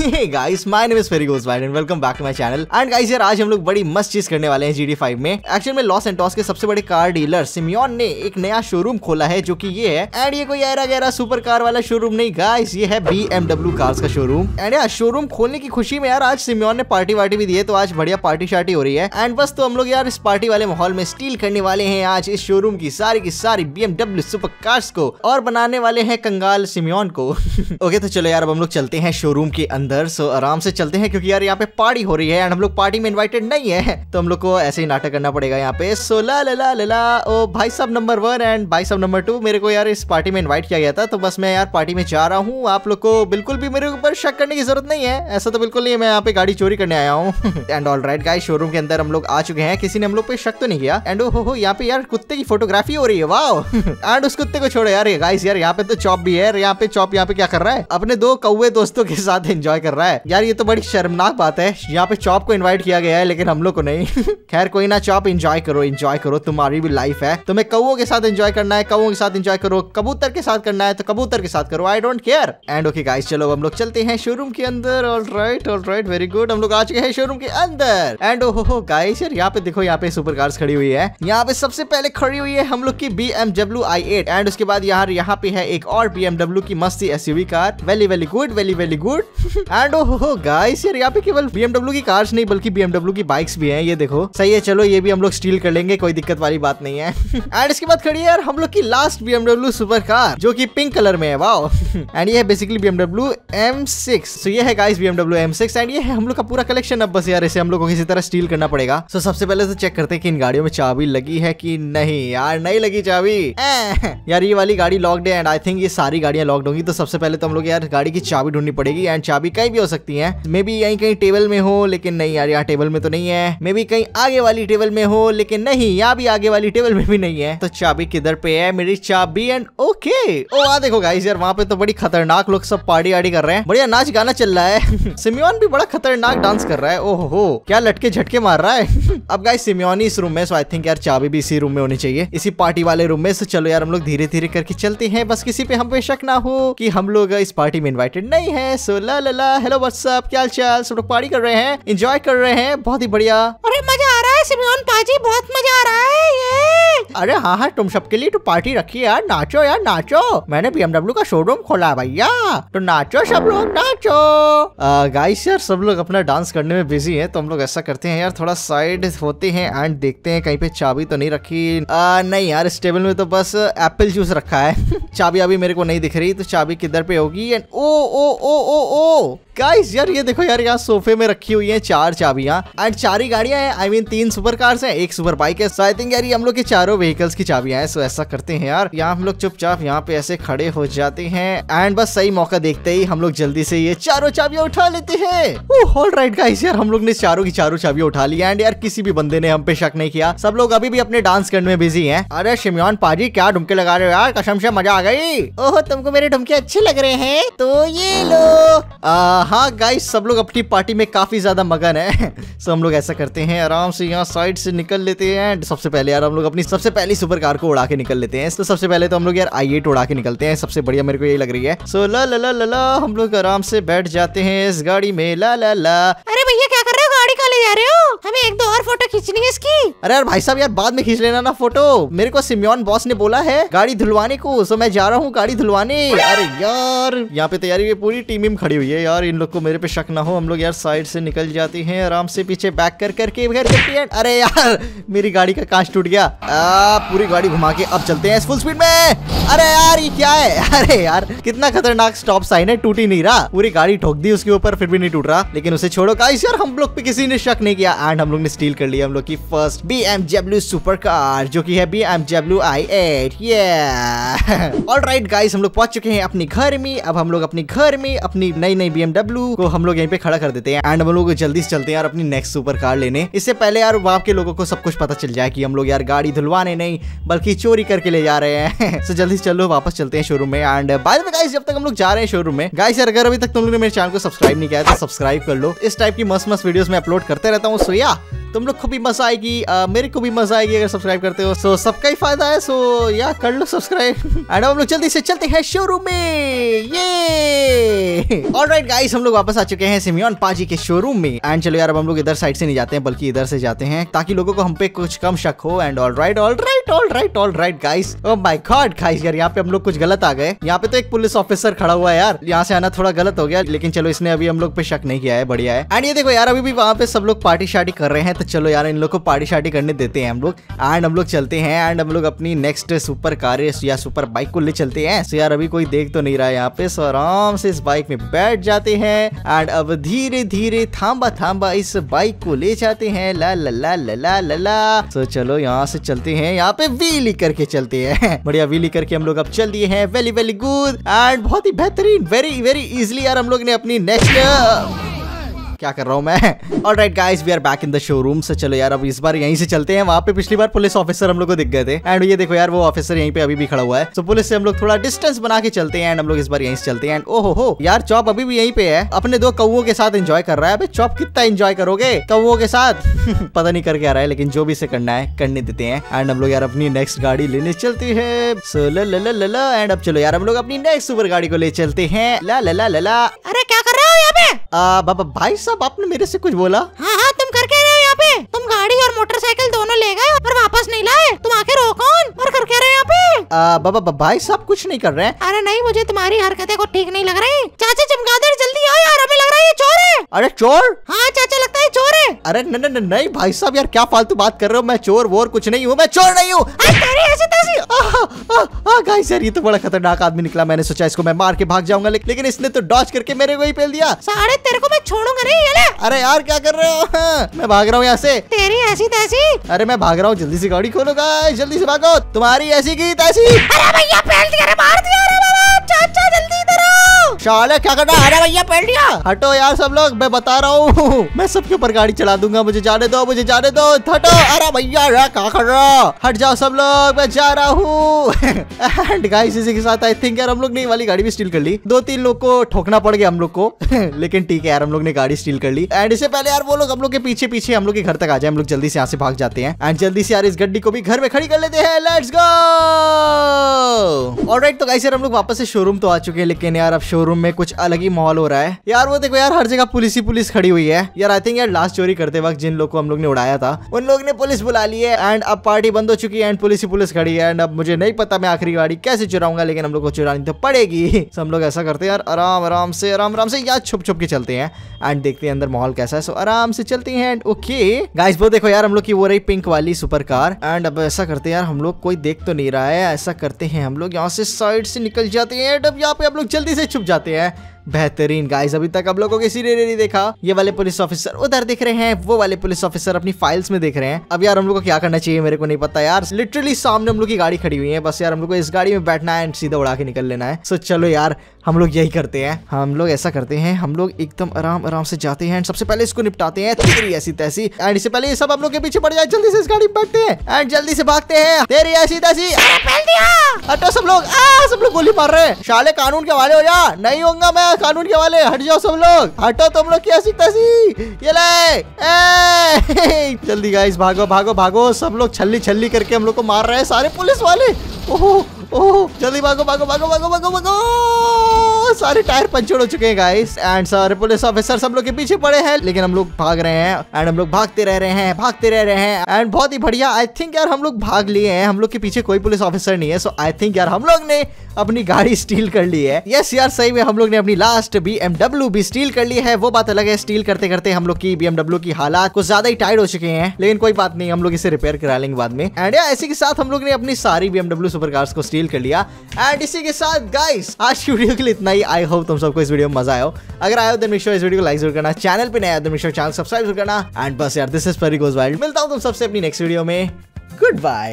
guys my name is and welcome back to my channel and guys यार आज हम लोग बड़ी मस्त चीज करने वाले हैं जीडी फाइव में एक्चुअल में लॉस एंटॉस के सबसे बड़े कार डीलर सिमियन ने एक नया शोरूम खोला है जो कि ये है एंड ये कोई एरा गहरा सुपर कार वाला शोरूम नहीं गाइस ये है बी एमडब्ल्यू का शोरूम एंड यार शोरूम खोलने की खुशी में यार आज सिमियन ने पार्टी वार्टी भी दी है तो आज बढ़िया पार्टी शार्टी हो रही है एंड बस तो हम लोग यार इस पार्टी वाले माहौल में स्टील करने वाले हैं आज इस शोरूम की सारी की सारी बी सुपर कार्स को और बनाने वाले हैं कंगाल सिमियन को ओके तो चलो यार अब हम लोग चलते हैं शोरूम के अंदर सो आराम से चलते हैं क्योंकि यार यहाँ पे पार्टी हो रही है एंड हम लोग पार्टी में इन्वाइटेड नहीं है तो हम लोग को ऐसे ही नाटक करना पड़ेगा यहाँ पे सो ला ला ला ला ओ भाई साहब नंबर वन एंड भाई साहब नंबर टू मेरे को यार इस पार्टी में इन्वाइट किया गया था तो बस मैं यार पार्टी में जा रहा हूँ आप लोग को बिल्कुल भी मेरे ऊपर शक करने की जरूरत नहीं है ऐसा तो बिल्कुल नहीं मैं यहाँ पे गाड़ी चोरी करने आया हूँ and all right guys showroom के अंदर हम लोग आ चुके हैं किसी ने हम लोग पे शक तो नहीं किया एंड हो हो यहाँ पे यार कुत्ते की फोटोग्राफी हो रही है वाह एंड उस कुत्ते को छोड़ो यार गाइस यार यहाँ पे तो चॉप भी है यहाँ पे चॉप यहाँ पे क्या कर रहा है अपने दो कौए दोस्तों के साथ एंजॉय एंजॉय कर रहा है यार ये तो बड़ी शर्मनाक बात है यहाँ पे चॉप को इन्वाइट किया गया है लेकिन हम लोग को नहीं खैर कोई ना चॉप इंजॉय करो इंजॉय करो तुम्हारी भी लाइफ है तुम्हें कौ के साथ एंजॉय करना है कौ के साथ एंजॉय करो कबूतर के साथ करना है तो कबूतर के साथ करो I don't care and okay guys चलो हम लोग चलते हैं शोरूम के अंदर all right all right very good हम लोग आ चुके हैं शोरूम के अंदर एंड ओहो गाइस यार यहाँ पे देखो यहाँ पे सुपर कार्स खड़ी हुई है यहाँ पे सबसे पहले खड़ी हुई है हम लोग की BMW I eight and उसके बाद यहाँ यहाँ पे है एक और बी एम डब्ल्यू की मस्ती एस car very very good very very good and guys oh, oh, यार यहाँ पे केवल बीएमडब्ल्यू की कार्स नहीं बल्कि बीएमडब्ल्यू की बाइक्स भी हैं ये देखो सही है चलो ये भी हम लोग स्टील कर लेंगे कोई दिक्कत वाली बात नहीं है एंड इसके बाद खड़ी है यार हम लोग की लास्ट बीएमडब्ल्यू सुपर कार जो की पिंक कलर में है वाओ एंड ये है basically BMW M six so ये है guys BMW M six and ये है हम लोग का पूरा कलेक्शन अब बस यार इसे हम लोग को किसी तरह स्टील करना पड़ेगा सो सबसे पहले तो चेक करते हैं कि इन गाड़ियों में चाबी लगी है कि नहीं यार नहीं लगी चाबी यार ये वाली गाड़ी लॉक्ड है एंड आई थिंक ये सारी गाड़ियां लॉक्ड होंगी तो सबसे पहले तो हम लोग यार गाड़ी की चाबी ढूंढनी पड़ेगी एंड चाबी चाबी कहीं भी हो सकती है मे बी यही कहीं टेबल में हो लेकिन नहीं यार यहाँ टेबल में तो नहीं है मे बी कहीं आगे वाली टेबल में हो लेकिन नहीं यहाँ भी आगे वाली टेबल में भी नहीं है तो चाबी किधर पे है मेरी चाबी एंड ओके ओ आ देखो गाइस यार वहाँ पे तो बड़ी खतरनाक लोग सब पार्टी आड़ी कर रहे हैं बढ़िया नाच गाना चल रहा है सिम्योन भी बड़ा खतरनाक डांस कर रहा है ओ oh, हो oh, oh, क्या लटके झटके मार रहा है अब गाइस सिमियोन इस रूम में सो आई थिंक यार चाबी भी इसी रूम में होनी चाहिए इसी पार्टी वाले रूम में सो चलो यार हम लोग धीरे धीरे करके चलते हैं बस किसी पे हम पे शक ना हो कि हम लोग इस पार्टी में इन्वाइटेड नहीं है सो ला अल्लाह हेलो व्हाट्सअप क्या चाल सब लोग पार्टी कर रहे हैं एंजॉय कर रहे हैं बहुत ही बढ़िया अरे मजा आ रहा है सिमरन पाजी बहुत मजा आ रहा है ये अरे हाँ हाँ तुम सबके लिए तो पार्टी रखी यार नाचो यार नाचो मैंने बीएमडब्ल्यू का शोरूम खोला है भैया तो नाचो सब लोग नाचो गाइस यार सब लोग अपना डांस करने में बिजी है तो हम लोग ऐसा करते हैं यार थोड़ा साइड होते हैं एंड देखते हैं कहीं पे चाबी तो नहीं रखी आ, नहीं यार इस टेबल में तो बस एप्पल जूस रखा है चाबी अभी मेरे को नहीं दिख रही तो चाबी किधर पे होगी and oh oh oh oh oh guys oh, यार ये देखो यार यहाँ सोफे में रखी हुई है चार चाबियां एंड चार ही गाड़ियां हैं आई मीन तीन सुपर कार्स हैं एक सुपर बाइक है सो आई थिंक यार ये हम लोग के चारों व्हीकल्स की चाबियां हैं सो ऐसा करते हैं यार यहाँ हम लोग चुपचाप यहाँ पे ऐसे खड़े हो जाते हैं एंड बस सही मौका देखते ही हम लोग जल्दी से ये चारों चाबियां उठा लेते हैं ऑल राइट गाइस यार हम लोग ने चारों की चारों चाबियां उठा ली एंड यार किसी भी बंदे ने हम पे शक नहीं किया सब लोग अभी भी अपने डांस करने में बिजी है अरे शिमियन पाजी क्या ढुमके लगा रहे हो यार कसम से मजा आ गई ओह तुमको मेरे ढुमके अच्छे लग रहे हैं तो ये लो हाँ गाइस सब लोग अपनी पार्टी में काफ़ी ज़्यादा मगन है सो हम लोग ऐसा करते हैं आराम से यहाँ साइड से निकल लेते हैं सबसे पहले यार हम लोग अपनी सबसे पहली सुपर कार को उड़ा के निकल लेते हैं तो सबसे पहले तो हम लोग यार आई एट उड़ा के निकलते हैं सबसे बढ़िया मेरे को यही लग रही है सो ला ला ला ला हम लोग आराम से बैठ जाते हैं इस गाड़ी में ला ला ला अरे भैया क्या कर रहे हो गाड़ी का ले जा रहे हो हमें एक दो और फोटो खींचनी है इसकी अरे यार भाई साहब यार बाद में खींच लेना ना फोटो मेरे को सिम्योन बॉस ने बोला है गाड़ी धुलवाने को सो मैं जा रहा हूँ गाड़ी धुलवाने अरे यार यहाँ पे तैयारी हुई पूरी टीम ही खड़ी हुई है यार इन लोग को मेरे पे शक ना हो हम लोग यार साइड से निकल जाते हैं आराम से पीछे बैक कर करके अरे यार मेरी गाड़ी का कांच टूट गया आ, पूरी गाड़ी घुमा के अब चलते हैं फुल स्पीड में अरे यार ये क्या है अरे यार कितना खतरनाक स्टॉप साइन है टूटी नहीं रहा पूरी गाड़ी ठोक दी उसके ऊपर फिर भी नहीं टूट रहा लेकिन उसे छोड़ो का यार हम लोग पे किसी ने शक नहीं किया एंड हम लोग ने स्टील कर लिया हम लोग की first BMW super car जो की है BMW I eight ये ऑल राइट गाइस हम लोग पहुंच चुके हैं अपने घर में अब हम लोग अपने घर में अपनी नई नई बी को हम लोग यहीं पे खड़ा कर देते हैं एंड हम लोग जल्दी से चलते हैं यार अपनी नेक्स्ट सुपर कार लेने इससे पहले यार वहाँ के लोगों को सब कुछ पता चल जाए कि हम लोग यार गाड़ी धुलवाने नहीं बल्कि चोरी करके ले जा रहे हैं सो जल्दी से चलो वापस चलते हैं शोरूम में एंड बाद में गाइस जब तक हम लोग जा रहे हैं शोरूम में गाइस यार अगर अभी तक तुम लोग ने मेरे चैनल को सब्सक्राइब नहीं किया है तो सब्सक्राइब कर लो इस टाइप की मस्त मस्त वीडियो में अपलोड करते रहता हूँ सोया तुम लोग को भी मजा आएगी आ, मेरे को भी मजा आएगी अगर सब्सक्राइब करते हो सो सबका ही फायदा है सो या कर लो सब्सक्राइब एंड हम लोग जल्दी से चलते हैं शोरूम में ये ऑलराइट गाइस हम लोग वापस आ चुके हैं सिमियन पाजी के शोरूम में एंड चलो यार अब हम लोग इधर साइड से नहीं जाते हैं बल्कि इधर से जाते हैं ताकि लोगों को हम पे कुछ कम शक हो and all right all right all right all right guys oh my God guys यार यहाँ पे हम लोग कुछ गलत आ गए यहाँ पे तो एक पुलिस ऑफिसर खड़ा हुआ है यार यहाँ से आना थोड़ा गलत हो गया लेकिन चलो इसने अभी हम लोग पे शक नहीं किया है बढ़िया है एंड ये देखो यार अभी भी वहाँ पे सब लोग पार्टी शार्टी कर रहे हैं तो चलो यार इन लोग को पार्टी शार्टी करने देते हैं हम लोग एंड हम लोग चलते हैं एंड हम लोग अपनी नेक्स्ट सुपर कार या सुपर बाइक को ले चलते हैं सो यार अभी कोई देख तो नहीं रहा है यहाँ पे सो आराम से इस बाइक में बैठ जाते हैं एंड अब धीरे धीरे थाम्बा थाम्बा इस बाइक को ले जाते हैं ला ला ला ला ला ला ला सो चलो यहाँ से चलते हैं यहाँ पे व्हीली करके चलते हैं बढ़िया व्हीली करके हम लोग अब चल दिए हैं वेली वेली गुड एंड बहुत ही बेहतरीन वेरी वेरी इजिली यार हम लोग ने अपनी नेक्स्ट क्या कर रहा हूँ मैं और right guys we are back in the showroom से चलो यार अब इस बार यहीं से चलते हैं वहाँ पे पिछली बार पुलिस ऑफिसर हम लोग को दिख गए थे एंड ये देखो यार वो ऑफिसर यहीं पे अभी भी खड़ा हुआ है तो पुलिस से हम लोग थोड़ा डिस्टेंस बना के चलते हैं एंड हम लोग इस बार यहीं से चलते हैं एंड ओहो हो यार चौप अभी भी यहीं पे है अपने दो कौओं के साथ एंजॉय कर रहा है अभी चौप कितना एंजॉय करोगे कौओं के साथ पता नहीं करके आ रहा है लेकिन जो भी इसे करना है करने देते हैं एंड हम लोग यार अपनी नेक्स्ट गाड़ी लेने चलती है एंड अब चलो यार हम लोग अपनी नेक्स्ट सुपर गाड़ी को ले चलते हैं ला ला ला ला अरे क्या कर रहे हो यहाँ पे भाई साहब आपने मेरे से कुछ बोला हाँ हाँ तुम करके रहे हो यहाँ पे तुम गाड़ी और मोटरसाइकिल दोनों ले गए और वापस नहीं लाए तुम आखिर हो कौन और करके रहे हो यहाँ पे बाबा बा, भाई साहब कुछ नहीं कर रहे हैं अरे नहीं मुझे तुम्हारी हरकतें को ठीक नहीं लग रही चाचा चमगादड़ जल्दी आओ यार हमें लग रहा है ये चोर है अरे चोर हाँ चाचा लगता है चोर है अरे न, न, न, नहीं भाई साहब यार क्या फालतू बात कर रहे हो मैं चोर वोर कुछ नहीं हूँ मैं चोर नहीं हूँ गाइस यार ये तो बड़ा खतरनाक आदमी निकला मैंने सोचा इसको मैं मार के भाग जाऊंगा ले, लेकिन इसने तो डॉच करके मेरे को ही फेल दिया सारे तेरे को मैं छोड़ूंगा नहीं ये ले अरे यार क्या कर रहे हो हाँ, मैं भाग रहा हूँ यहाँ से तेरी ऐसी तैसी अरे मैं भाग रहा हूँ जल्दी से गाड़ी खोलो गाइस जल्दी से भागो तुम्हारी ऐसी की तैसी अरे भैया फेल दिया रे मार दिया अरे बाबा चाचा जल्दी इधर साले क्या कर रहा है भैया लिया हटो यार सब लोग मैं बता रहा हूँ मैं सबके ऊपर गाड़ी चला दूंगा मुझे जाने दो मुझे जाने दो हटो अरे भैया क्या कर रहा हट जाओ सब लोग मैं जा रहा हूँ इसी के साथ आई थिंक यार हम लोग ने वाली गाड़ी भी स्टील कर ली दो तीन लोग को ठोकना पड़ गया हम लोग को लेकिन ठीक है यार हम लोग ने गाड़ी स्टील कर ली एंड इससे पहले यार वो लोग हम लोग के पीछे पीछे हम लोग के घर तक आ जाए हम लोग जल्दी से यहाँ से भाग जाते हैं एंड जल्दी से यार इस गड्डी को भी घर में खड़ी कर लेते हैं लेट्स गो ऑलराइट तो गाइस यार हम लोग वापस से शोरूम तो आ चुके हैं लेकिन यार अब शोरूम शोरूम में कुछ अलग ही माहौल हो रहा है यार वो देखो यार हर जगह पुलिस ही पुलिस खड़ी हुई है यार आई थिंक यार लास्ट चोरी करते वक्त जिन लोग को हम लोग ने उड़ाया था उन लोग ने पुलिस बुला ली है एंड अब पार्टी बंद हो चुकी है एंड पुलिस ही पुलिस खड़ी है एंड अब मुझे नहीं पता मैं आखिरी गाड़ी कैसे चुराऊंगा लेकिन हम लोग को चुरानी तो पड़ेगी हम लोग ऐसा करते हैं यार आराम आराम से आराम आराम से यार छुप छुप के चलते हैं एंड देखते हैं अंदर माहौल कैसा है सो आराम से चलते हैं एंड ओके गाइस वो देखो यार हम लोग की वो रही पिंक वाली सुपर कार एंड अब ऐसा करते हैं यार हम लोग कोई देख तो नहीं रहा है ऐसा करते हैं हम लोग यहाँ से साइड से निकल जाते हैं एंड अब यहाँ पे हम लोग जल्दी से छुप जाते हैं बेहतरीन गाइस अभी तक आप लोगों को किसी ने नहीं देखा ये वाले पुलिस ऑफिसर उधर दिख रहे हैं वो वाले पुलिस ऑफिसर अपनी फाइल्स में देख रहे हैं अब यार हम लोग को क्या करना चाहिए मेरे को नहीं पता यार लिटरली सामने हम लोग की गाड़ी खड़ी हुई है बस यार हम लोग को इस गाड़ी में बैठना है एंड सीधा उड़ा के निकल लेना है सो चलो यार हम लोग यही करते हैं हम लोग ऐसा करते हैं हम लोग एकदम आराम आराम से जाते हैं सबसे पहले इसको निपटाते हैं तेरी ऐसी तैसी एंड इससे पहले ये सब हम लोग के पीछे पड़ जाए जल्दी से इस गाड़ी बैठते हैं एंड जल्दी से भागते हैं तेरी ऐसी तैसी हटो सब लोग आ, सब लोग गोली मार रहे हैं शाले कानून के वाले हो जा नहीं होगा मैं है कानून के वाले हट जाओ सब लोग हटो तुम लोग कैसी तैसी ये ले जल्दी गाइस भागो भागो भागो सब लोग छल्ली छल्ली करके हम लोग को मार रहे हैं सारे पुलिस वाले ओहो ओह जल्दी भागो भागो भागो भागो भागो भागो सारे टायर पंचर हो चुके हैं गाइस एंड सारे पुलिस ऑफिसर सब लोग के पीछे पड़े हैं लेकिन हम लोग भाग रहे हैं एंड हम लोग भागते रह रहे हैं भागते रह रहे हैं एंड बहुत ही बढ़िया आई थिंक यार हम लोग भाग लिए हैं हम लोग के पीछे कोई पुलिस ऑफिसर नहीं है सो आई थिंक यार हम लोग ने अपनी गाड़ी स्टील कर ली है यस यार सही में हम लोग ने अपनी लास्ट बी भी स्टील कर ली है वो बात अलग है स्टील करते करते हम लोग की बी की हालात कुछ ज्यादा ही टाइट हो चुके हैं लेकिन कोई बात नहीं हम लोग इसे रिपेयर करा लेंगे बाद में एंड इसी के साथ हम लोग ने अपनी सारी बी सुपर कार्स को स्टील डील कर लिया एंड इसी के साथ गाइस आज की वीडियो के लिए इतना ही आई होप तुम सबको इस वीडियो में मजा आयो अगर आयो तो मिश्रो इस वीडियो को लाइक जरूर करना चैनल पे नया तो मिश्रो चैनल सब्सक्राइब जरूर करना एंड बस यार this is Pari goes wild मिलता हूँ तुम सबसे अपनी नेक्स्ट वीडियो में गुड बाय